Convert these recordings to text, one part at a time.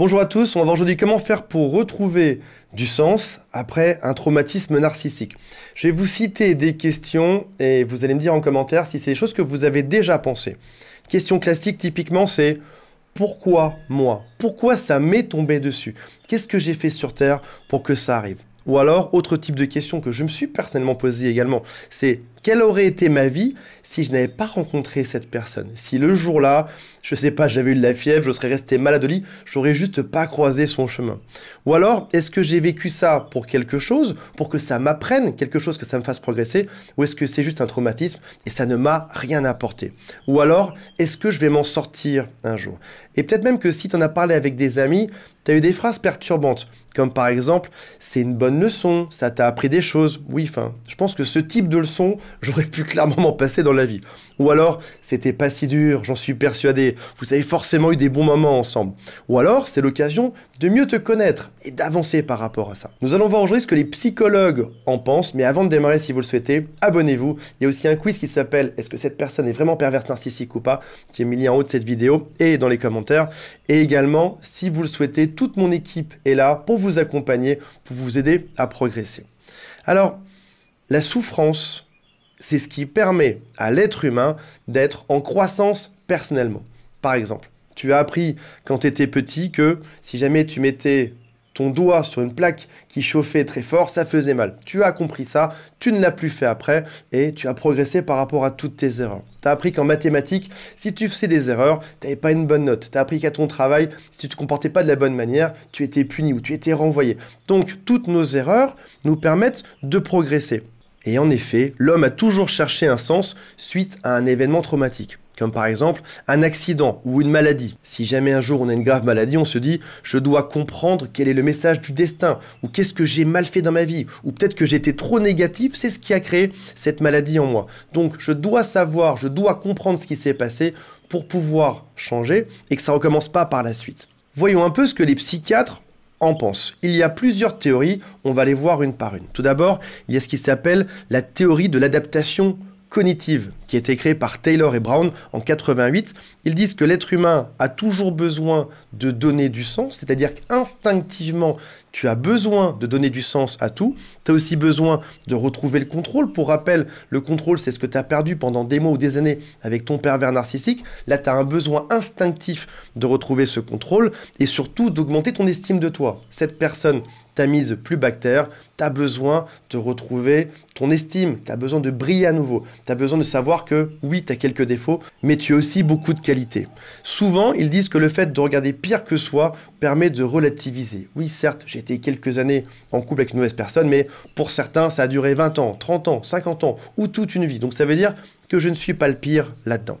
Bonjour à tous, on va voir aujourd'hui comment faire pour retrouver du sens après un traumatisme narcissique. Je vais vous citer des questions et vous allez me dire en commentaire si c'est des choses que vous avez déjà pensées. Question classique typiquement c'est pourquoi moi Pourquoi ça m'est tombé dessus Qu'est-ce que j'ai fait sur Terre pour que ça arrive ou alors, autre type de question que je me suis personnellement posé également, c'est quelle aurait été ma vie si je n'avais pas rencontré cette personne Si le jour-là, je ne sais pas, j'avais eu de la fièvre, je serais resté malade de lit, j'aurais juste pas croisé son chemin. Ou alors, est-ce que j'ai vécu ça pour quelque chose, pour que ça m'apprenne quelque chose, que ça me fasse progresser, ou est-ce que c'est juste un traumatisme et ça ne m'a rien apporté Ou alors, est-ce que je vais m'en sortir un jour Et peut-être même que si tu en as parlé avec des amis, tu as eu des phrases perturbantes, comme par exemple, c'est une bonne leçon, ça t'a appris des choses. Oui, enfin, je pense que ce type de leçon, j'aurais pu clairement m'en passer dans la vie. Ou alors, c'était pas si dur, j'en suis persuadé, vous avez forcément eu des bons moments ensemble. Ou alors, c'est l'occasion de mieux te connaître et d'avancer par rapport à ça. Nous allons voir aujourd'hui ce que les psychologues en pensent, mais avant de démarrer, si vous le souhaitez, abonnez-vous. Il y a aussi un quiz qui s'appelle Est-ce que cette personne est vraiment perverse narcissique ou pas J'ai mis le lien en haut de cette vidéo et dans les commentaires. Et également, si vous le souhaitez, toute mon équipe est là pour vous accompagner, pour vous aider à progresser. Alors, la souffrance, c'est ce qui permet à l'être humain d'être en croissance personnellement. Par exemple, tu as appris quand tu étais petit que si jamais tu mettais ton doigt sur une plaque qui chauffait très fort, ça faisait mal. Tu as compris ça, tu ne l'as plus fait après et tu as progressé par rapport à toutes tes erreurs. Tu as appris qu'en mathématiques, si tu faisais des erreurs, tu n'avais pas une bonne note. Tu as appris qu'à ton travail, si tu ne te comportais pas de la bonne manière, tu étais puni ou tu étais renvoyé. Donc toutes nos erreurs nous permettent de progresser. Et en effet, l'homme a toujours cherché un sens suite à un événement traumatique, comme par exemple un accident ou une maladie. Si jamais un jour on a une grave maladie, on se dit je dois comprendre quel est le message du destin, ou qu'est-ce que j'ai mal fait dans ma vie, ou peut-être que j'étais trop négatif, c'est ce qui a créé cette maladie en moi. Donc je dois savoir, je dois comprendre ce qui s'est passé pour pouvoir changer et que ça recommence pas par la suite. Voyons un peu ce que les psychiatres en pense Il y a plusieurs théories, on va les voir une par une. Tout d'abord, il y a ce qui s'appelle la théorie de l'adaptation cognitive qui a été créé par Taylor et Brown en 88. Ils disent que l'être humain a toujours besoin de donner du sens, c'est-à-dire qu'instinctivement, tu as besoin de donner du sens à tout. Tu as aussi besoin de retrouver le contrôle. Pour rappel, le contrôle, c'est ce que tu as perdu pendant des mois ou des années avec ton pervers narcissique. Là, tu as un besoin instinctif de retrouver ce contrôle et surtout d'augmenter ton estime de toi. Cette personne mise plus bactère, tu as besoin de retrouver ton estime, tu as besoin de briller à nouveau, tu as besoin de savoir que oui, tu as quelques défauts, mais tu as aussi beaucoup de qualités. Souvent, ils disent que le fait de regarder pire que soi permet de relativiser. Oui, certes, j'ai été quelques années en couple avec une mauvaise personne, mais pour certains, ça a duré 20 ans, 30 ans, 50 ans ou toute une vie. Donc ça veut dire que je ne suis pas le pire là-dedans.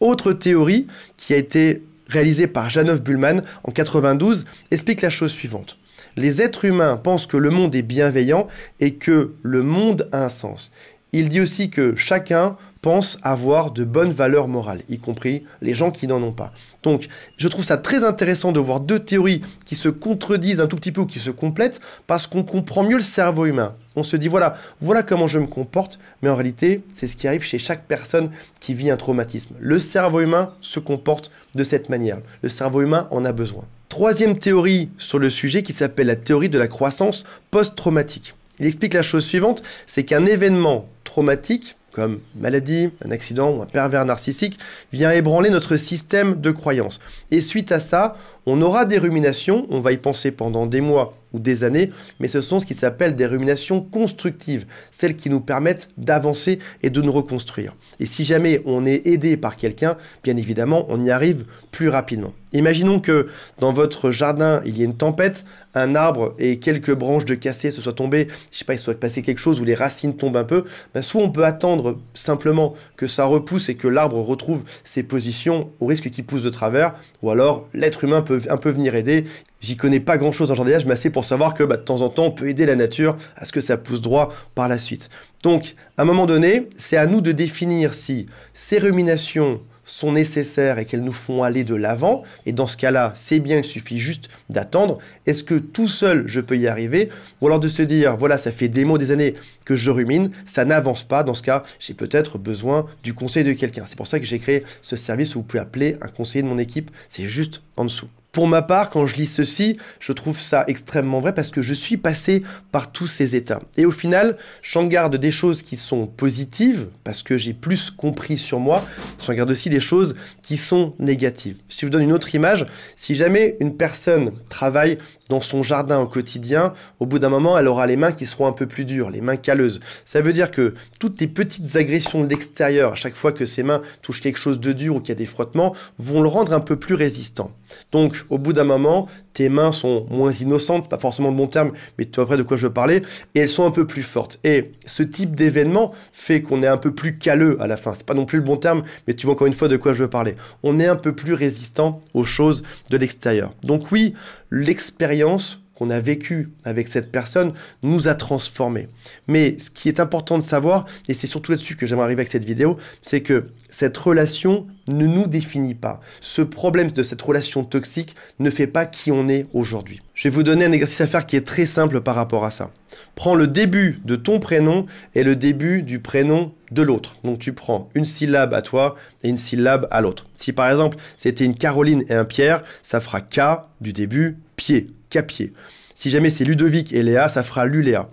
Autre théorie qui a été réalisée par Janov Bullman en 92 explique la chose suivante. Les êtres humains pensent que le monde est bienveillant et que le monde a un sens. Il dit aussi que chacun pense avoir de bonnes valeurs morales, y compris les gens qui n'en ont pas. Donc, je trouve ça très intéressant de voir deux théories qui se contredisent un tout petit peu ou qui se complètent, parce qu'on comprend mieux le cerveau humain. On se dit, voilà, voilà comment je me comporte, mais en réalité, c'est ce qui arrive chez chaque personne qui vit un traumatisme. Le cerveau humain se comporte de cette manière. Le cerveau humain en a besoin troisième théorie sur le sujet qui s'appelle la théorie de la croissance post-traumatique. Il explique la chose suivante, c'est qu'un événement traumatique, comme une maladie, un accident ou un pervers narcissique, vient ébranler notre système de croyance. Et suite à ça, on aura des ruminations, on va y penser pendant des mois ou des années, mais ce sont ce qui s'appelle des ruminations constructives, celles qui nous permettent d'avancer et de nous reconstruire. Et si jamais on est aidé par quelqu'un, bien évidemment, on y arrive plus rapidement. Imaginons que dans votre jardin, il y ait une tempête, un arbre et quelques branches de cassé se soient tombées, je sais pas, il soit passé quelque chose ou les racines tombent un peu, ben, soit on peut attendre simplement que ça repousse et que l'arbre retrouve ses positions au risque qu'il pousse de travers, ou alors l'être humain peut un peu venir aider, J'y connais pas grand chose en jardinage, mais assez pour savoir que bah, de temps en temps, on peut aider la nature à ce que ça pousse droit par la suite. Donc, à un moment donné, c'est à nous de définir si ces ruminations sont nécessaires et qu'elles nous font aller de l'avant, et dans ce cas-là, c'est bien, il suffit juste d'attendre. Est-ce que tout seul, je peux y arriver Ou alors de se dire, voilà, ça fait des mois, des années que je rumine, ça n'avance pas, dans ce cas, j'ai peut-être besoin du conseil de quelqu'un. C'est pour ça que j'ai créé ce service où vous pouvez appeler un conseiller de mon équipe, c'est juste en dessous. Pour ma part, quand je lis ceci, je trouve ça extrêmement vrai parce que je suis passé par tous ces états. Et au final, j'en garde des choses qui sont positives parce que j'ai plus compris sur moi. J'en garde aussi des choses qui sont négatives. Si je vous donne une autre image, si jamais une personne travaille dans son jardin au quotidien, au bout d'un moment, elle aura les mains qui seront un peu plus dures, les mains calleuses. Ça veut dire que toutes les petites agressions de l'extérieur, à chaque fois que ses mains touchent quelque chose de dur ou qu'il y a des frottements, vont le rendre un peu plus résistant. Donc, au bout d'un moment, tes mains sont moins innocentes, pas forcément le bon terme, mais tu vois après de quoi je veux parler, et elles sont un peu plus fortes. Et ce type d'événement fait qu'on est un peu plus caleux à la fin. C'est pas non plus le bon terme, mais tu vois encore une fois de quoi je veux parler. On est un peu plus résistant aux choses de l'extérieur. Donc oui, l'expérience qu'on a vécu avec cette personne nous a transformés. Mais ce qui est important de savoir, et c'est surtout là-dessus que j'aimerais arriver avec cette vidéo, c'est que cette relation ne nous définit pas. Ce problème de cette relation toxique ne fait pas qui on est aujourd'hui. Je vais vous donner un exercice à faire qui est très simple par rapport à ça prends le début de ton prénom et le début du prénom de l'autre. Donc tu prends une syllabe à toi et une syllabe à l'autre. Si par exemple c'était une Caroline et un Pierre, ça fera K du début, pied, K-pied. Si jamais c'est Ludovic et Léa, ça fera Luléa.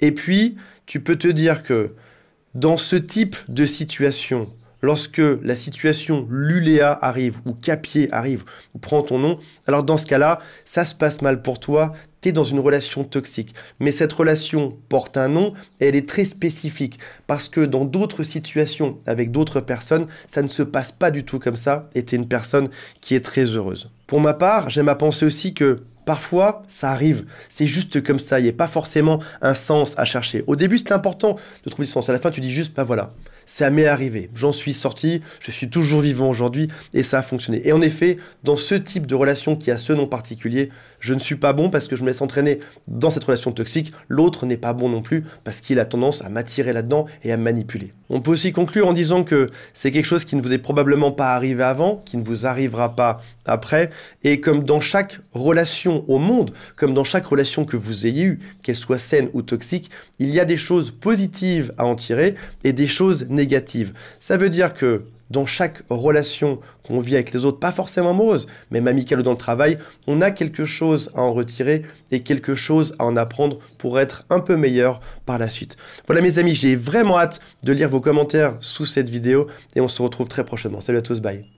Et puis, tu peux te dire que dans ce type de situation, lorsque la situation Luléa arrive ou Capier arrive ou prend ton nom, alors dans ce cas-là, ça se passe mal pour toi, tu es dans une relation toxique. Mais cette relation porte un nom et elle est très spécifique parce que dans d'autres situations avec d'autres personnes, ça ne se passe pas du tout comme ça et tu es une personne qui est très heureuse. Pour ma part, j'aime à penser aussi que Parfois, ça arrive. C'est juste comme ça. Il n'y a pas forcément un sens à chercher. Au début, c'est important de trouver du sens. À la fin, tu dis juste, bah voilà ça m'est arrivé. J'en suis sorti, je suis toujours vivant aujourd'hui et ça a fonctionné. Et en effet, dans ce type de relation qui a ce nom particulier, je ne suis pas bon parce que je me laisse entraîner dans cette relation toxique, l'autre n'est pas bon non plus parce qu'il a tendance à m'attirer là-dedans et à me manipuler. On peut aussi conclure en disant que c'est quelque chose qui ne vous est probablement pas arrivé avant, qui ne vous arrivera pas après, et comme dans chaque relation au monde, comme dans chaque relation que vous ayez eue, qu'elle soit saine ou toxique, il y a des choses positives à en tirer et des choses négatives. Ça veut dire que dans chaque relation qu'on vit avec les autres, pas forcément amoureuse, même amicale ou dans le travail, on a quelque chose à en retirer et quelque chose à en apprendre pour être un peu meilleur par la suite. Voilà mes amis, j'ai vraiment hâte de lire vos commentaires sous cette vidéo et on se retrouve très prochainement. Salut à tous, bye